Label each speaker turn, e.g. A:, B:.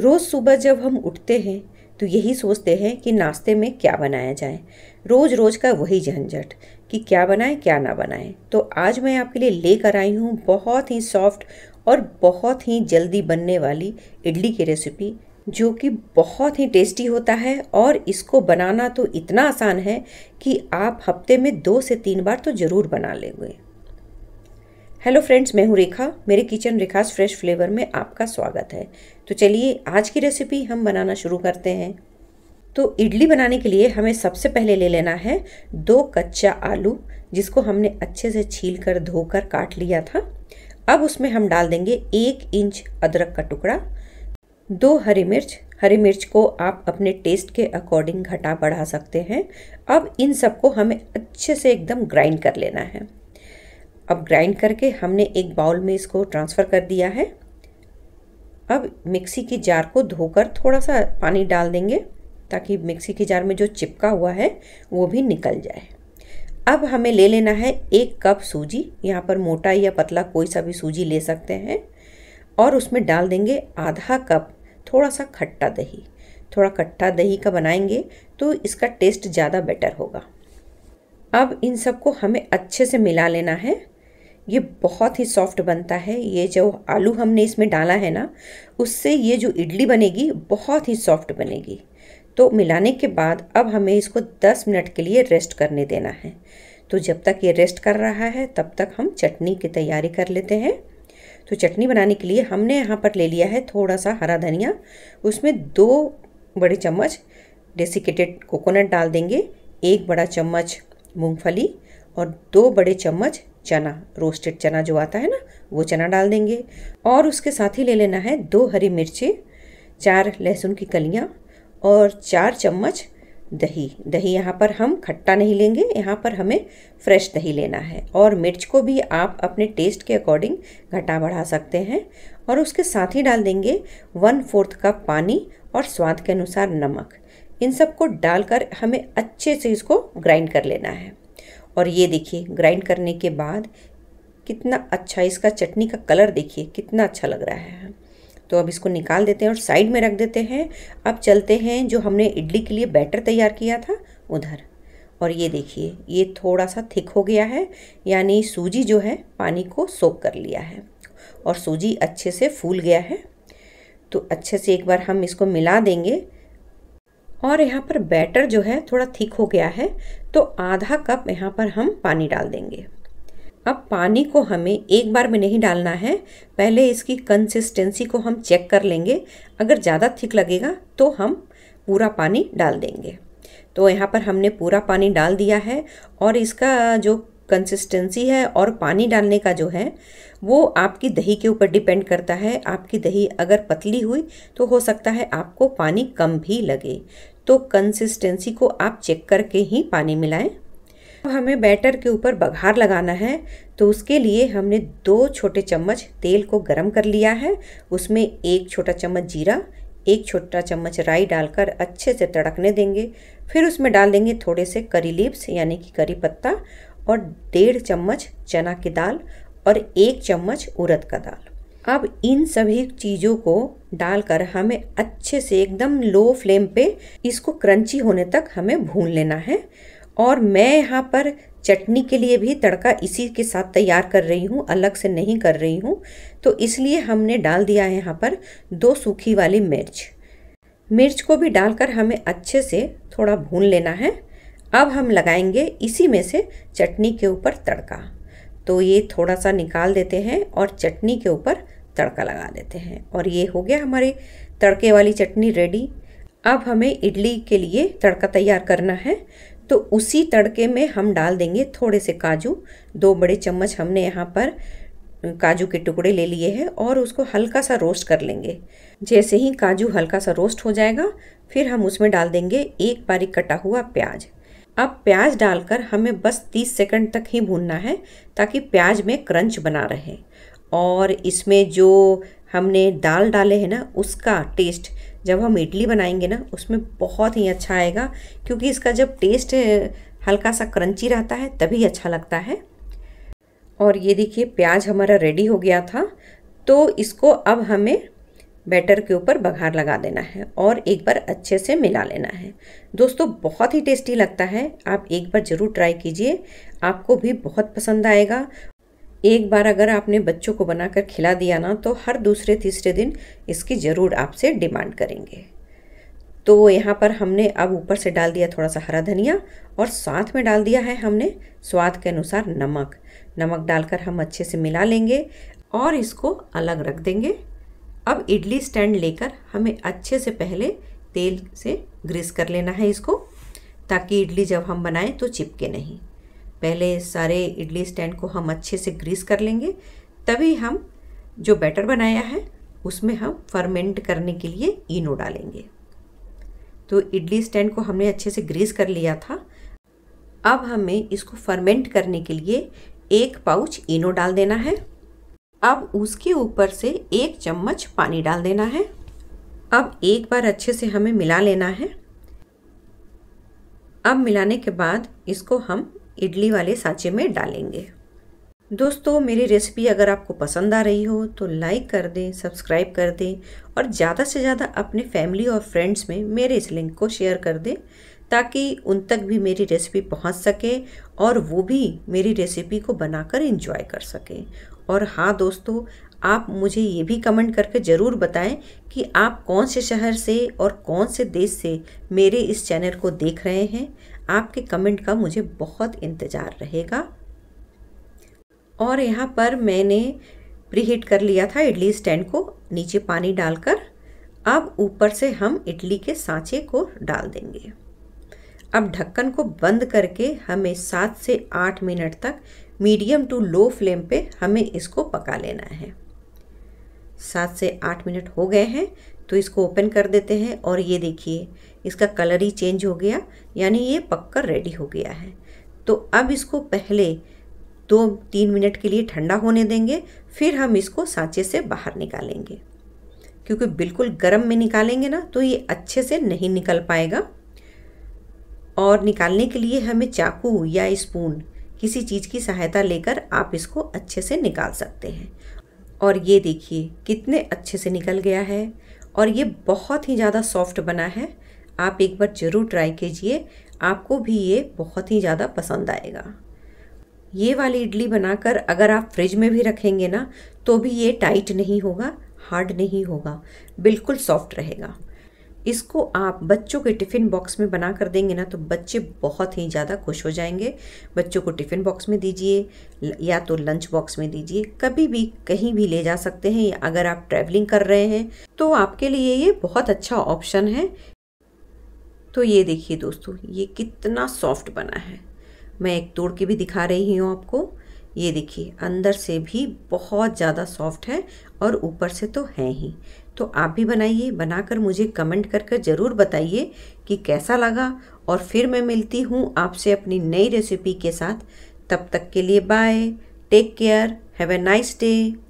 A: रोज़ सुबह जब हम उठते हैं तो यही सोचते हैं कि नाश्ते में क्या बनाया जाए रोज़ रोज़ का वही झंझट कि क्या बनाएं क्या ना बनाएं तो आज मैं आपके लिए लेकर आई हूँ बहुत ही सॉफ्ट और बहुत ही जल्दी बनने वाली इडली की रेसिपी जो कि बहुत ही टेस्टी होता है और इसको बनाना तो इतना आसान है कि आप हफ्ते में दो से तीन बार तो ज़रूर बना लेंगे हेलो फ्रेंड्स मैं हूँ रेखा मेरे किचन रेखास फ्रेश फ्लेवर में आपका स्वागत है तो चलिए आज की रेसिपी हम बनाना शुरू करते हैं तो इडली बनाने के लिए हमें सबसे पहले ले लेना है दो कच्चा आलू जिसको हमने अच्छे से छील कर धोकर काट लिया था अब उसमें हम डाल देंगे एक इंच अदरक का टुकड़ा दो हरी मिर्च हरी मिर्च को आप अपने टेस्ट के अकॉर्डिंग घटा बढ़ा सकते हैं अब इन सबको हमें अच्छे से एकदम ग्राइंड कर लेना है अब ग्राइंड करके हमने एक बाउल में इसको ट्रांसफ़र कर दिया है अब मिक्सी की जार को धोकर थोड़ा सा पानी डाल देंगे ताकि मिक्सी की जार में जो चिपका हुआ है वो भी निकल जाए अब हमें ले लेना है एक कप सूजी यहाँ पर मोटा या पतला कोई सा भी सूजी ले सकते हैं और उसमें डाल देंगे आधा कप थोड़ा सा खट्टा दही थोड़ा खट्टा दही का बनाएंगे तो इसका टेस्ट ज़्यादा बेटर होगा अब इन सबको हमें अच्छे से मिला लेना है ये बहुत ही सॉफ्ट बनता है ये जो आलू हमने इसमें डाला है ना उससे ये जो इडली बनेगी बहुत ही सॉफ्ट बनेगी तो मिलाने के बाद अब हमें इसको 10 मिनट के लिए रेस्ट करने देना है तो जब तक ये रेस्ट कर रहा है तब तक हम चटनी की तैयारी कर लेते हैं तो चटनी बनाने के लिए हमने यहाँ पर ले लिया है थोड़ा सा हरा धनिया उसमें दो बड़े चम्मच डेसिकेटेड कोकोनट डाल देंगे एक बड़ा चम्मच मूँगफली और दो बड़े चम्मच चना रोस्टेड चना जो आता है ना वो चना डाल देंगे और उसके साथ ही ले लेना है दो हरी मिर्ची चार लहसुन की कलियाँ और चार चम्मच दही दही यहाँ पर हम खट्टा नहीं लेंगे यहाँ पर हमें फ्रेश दही लेना है और मिर्च को भी आप अपने टेस्ट के अकॉर्डिंग घटा बढ़ा सकते हैं और उसके साथ ही डाल देंगे वन फोर्थ कप पानी और स्वाद के अनुसार नमक इन सबको डालकर हमें अच्छे से इसको ग्राइंड कर लेना है और ये देखिए ग्राइंड करने के बाद कितना अच्छा इसका चटनी का कलर देखिए कितना अच्छा लग रहा है तो अब इसको निकाल देते हैं और साइड में रख देते हैं अब चलते हैं जो हमने इडली के लिए बैटर तैयार किया था उधर और ये देखिए ये थोड़ा सा थिक हो गया है यानी सूजी जो है पानी को सोख कर लिया है और सूजी अच्छे से फूल गया है तो अच्छे से एक बार हम इसको मिला देंगे और यहाँ पर बैटर जो है थोड़ा थिक हो गया है तो आधा कप यहाँ पर हम पानी डाल देंगे अब पानी को हमें एक बार में नहीं डालना है पहले इसकी कंसिस्टेंसी को हम चेक कर लेंगे अगर ज़्यादा थिक लगेगा तो हम पूरा पानी डाल देंगे तो यहाँ पर हमने पूरा पानी डाल दिया है और इसका जो कंसिस्टेंसी है और पानी डालने का जो है वो आपकी दही के ऊपर डिपेंड करता है आपकी दही अगर पतली हुई तो हो सकता है आपको पानी कम भी लगे तो कंसिस्टेंसी को आप चेक करके ही पानी मिलाएं अब हमें बैटर के ऊपर बघार लगाना है तो उसके लिए हमने दो छोटे चम्मच तेल को गरम कर लिया है उसमें एक छोटा चम्मच जीरा एक छोटा चम्मच राई डालकर अच्छे से तड़कने देंगे फिर उसमें डाल देंगे थोड़े से करी लीव्स यानी कि करी पत्ता और डेढ़ चम्मच चना की दाल और एक चम्मच उड़द का दाल अब इन सभी चीज़ों को डालकर हमें अच्छे से एकदम लो फ्लेम पे इसको क्रंची होने तक हमें भून लेना है और मैं यहाँ पर चटनी के लिए भी तड़का इसी के साथ तैयार कर रही हूँ अलग से नहीं कर रही हूँ तो इसलिए हमने डाल दिया है यहाँ पर दो सूखी वाली मिर्च मिर्च को भी डालकर हमें अच्छे से थोड़ा भून लेना है अब हम लगाएंगे इसी में से चटनी के ऊपर तड़का तो ये थोड़ा सा निकाल देते हैं और चटनी के ऊपर तड़का लगा देते हैं और ये हो गया हमारे तड़के वाली चटनी रेडी अब हमें इडली के लिए तड़का तैयार करना है तो उसी तड़के में हम डाल देंगे थोड़े से काजू दो बड़े चम्मच हमने यहाँ पर काजू के टुकड़े ले लिए हैं और उसको हल्का सा रोस्ट कर लेंगे जैसे ही काजू हल्का सा रोस्ट हो जाएगा फिर हम उसमें डाल देंगे एक बारीक कटा हुआ प्याज अब प्याज डालकर हमें बस 30 सेकंड तक ही भूनना है ताकि प्याज में क्रंच बना रहे और इसमें जो हमने दाल डाले हैं ना उसका टेस्ट जब हम इडली बनाएंगे ना उसमें बहुत ही अच्छा आएगा क्योंकि इसका जब टेस्ट हल्का सा क्रंची रहता है तभी अच्छा लगता है और ये देखिए प्याज हमारा रेडी हो गया था तो इसको अब हमें बैटर के ऊपर बघार लगा देना है और एक बार अच्छे से मिला लेना है दोस्तों बहुत ही टेस्टी लगता है आप एक बार ज़रूर ट्राई कीजिए आपको भी बहुत पसंद आएगा एक बार अगर आपने बच्चों को बनाकर खिला दिया ना तो हर दूसरे तीसरे दिन इसकी ज़रूर आपसे डिमांड करेंगे तो यहाँ पर हमने अब ऊपर से डाल दिया थोड़ा सा हरा धनिया और साथ में डाल दिया है हमने स्वाद के अनुसार नमक नमक डालकर हम अच्छे से मिला लेंगे और इसको अलग रख देंगे अब इडली स्टैंड लेकर हमें अच्छे से पहले तेल से ग्रीस कर लेना है इसको ताकि इडली जब हम बनाएं तो चिपके नहीं पहले सारे इडली स्टैंड को हम अच्छे से ग्रीस कर लेंगे तभी हम जो बैटर बनाया है उसमें हम फर्मेंट करने के लिए इनो डालेंगे तो इडली स्टैंड को हमने अच्छे से ग्रीस कर लिया था अब हमें इसको फर्मेंट करने के लिए एक पाउच इनो डाल देना है अब उसके ऊपर से एक चम्मच पानी डाल देना है अब एक बार अच्छे से हमें मिला लेना है अब मिलाने के बाद इसको हम इडली वाले सांचे में डालेंगे दोस्तों मेरी रेसिपी अगर आपको पसंद आ रही हो तो लाइक कर दें सब्सक्राइब कर दें और ज़्यादा से ज़्यादा अपने फैमिली और फ्रेंड्स में मेरे इस लिंक को शेयर कर दें ताकि उन तक भी मेरी रेसिपी पहुंच सके और वो भी मेरी रेसिपी को बनाकर एंजॉय कर सकें और हाँ दोस्तों आप मुझे ये भी कमेंट करके ज़रूर बताएं कि आप कौन से शहर से और कौन से देश से मेरे इस चैनल को देख रहे हैं आपके कमेंट का मुझे बहुत इंतज़ार रहेगा और यहाँ पर मैंने प्रीहीट कर लिया था इडली स्टैंड को नीचे पानी डालकर अब ऊपर से हम इडली के सांचे को डाल देंगे अब ढक्कन को बंद करके हमें सात से आठ मिनट तक मीडियम टू लो फ्लेम पे हमें इसको पका लेना है सात से आठ मिनट हो गए हैं तो इसको ओपन कर देते हैं और ये देखिए इसका कलर ही चेंज हो गया यानी ये पककर रेडी हो गया है तो अब इसको पहले दो तीन मिनट के लिए ठंडा होने देंगे फिर हम इसको सांचे से बाहर निकालेंगे क्योंकि बिल्कुल गर्म में निकालेंगे ना तो ये अच्छे से नहीं निकल पाएगा और निकालने के लिए हमें चाकू या स्पून किसी चीज़ की सहायता लेकर आप इसको अच्छे से निकाल सकते हैं और ये देखिए कितने अच्छे से निकल गया है और ये बहुत ही ज़्यादा सॉफ्ट बना है आप एक बार ज़रूर ट्राई कीजिए आपको भी ये बहुत ही ज़्यादा पसंद आएगा ये वाली इडली बनाकर अगर आप फ्रिज में भी रखेंगे ना तो भी ये टाइट नहीं होगा हार्ड नहीं होगा बिल्कुल सॉफ्ट रहेगा इसको आप बच्चों के टिफ़िन बॉक्स में बना कर देंगे ना तो बच्चे बहुत ही ज़्यादा खुश हो जाएंगे बच्चों को टिफ़िन बॉक्स में दीजिए या तो लंच बॉक्स में दीजिए कभी भी कहीं भी ले जा सकते हैं या अगर आप ट्रैवलिंग कर रहे हैं तो आपके लिए ये बहुत अच्छा ऑप्शन है तो ये देखिए दोस्तों ये कितना सॉफ्ट बना है मैं एक तोड़ के भी दिखा रही हूँ आपको ये देखिए अंदर से भी बहुत ज़्यादा सॉफ्ट है और ऊपर से तो है ही तो आप भी बनाइए बनाकर मुझे कमेंट कर कर ज़रूर बताइए कि कैसा लगा और फिर मैं मिलती हूँ आपसे अपनी नई रेसिपी के साथ तब तक के लिए bye take care have a nice day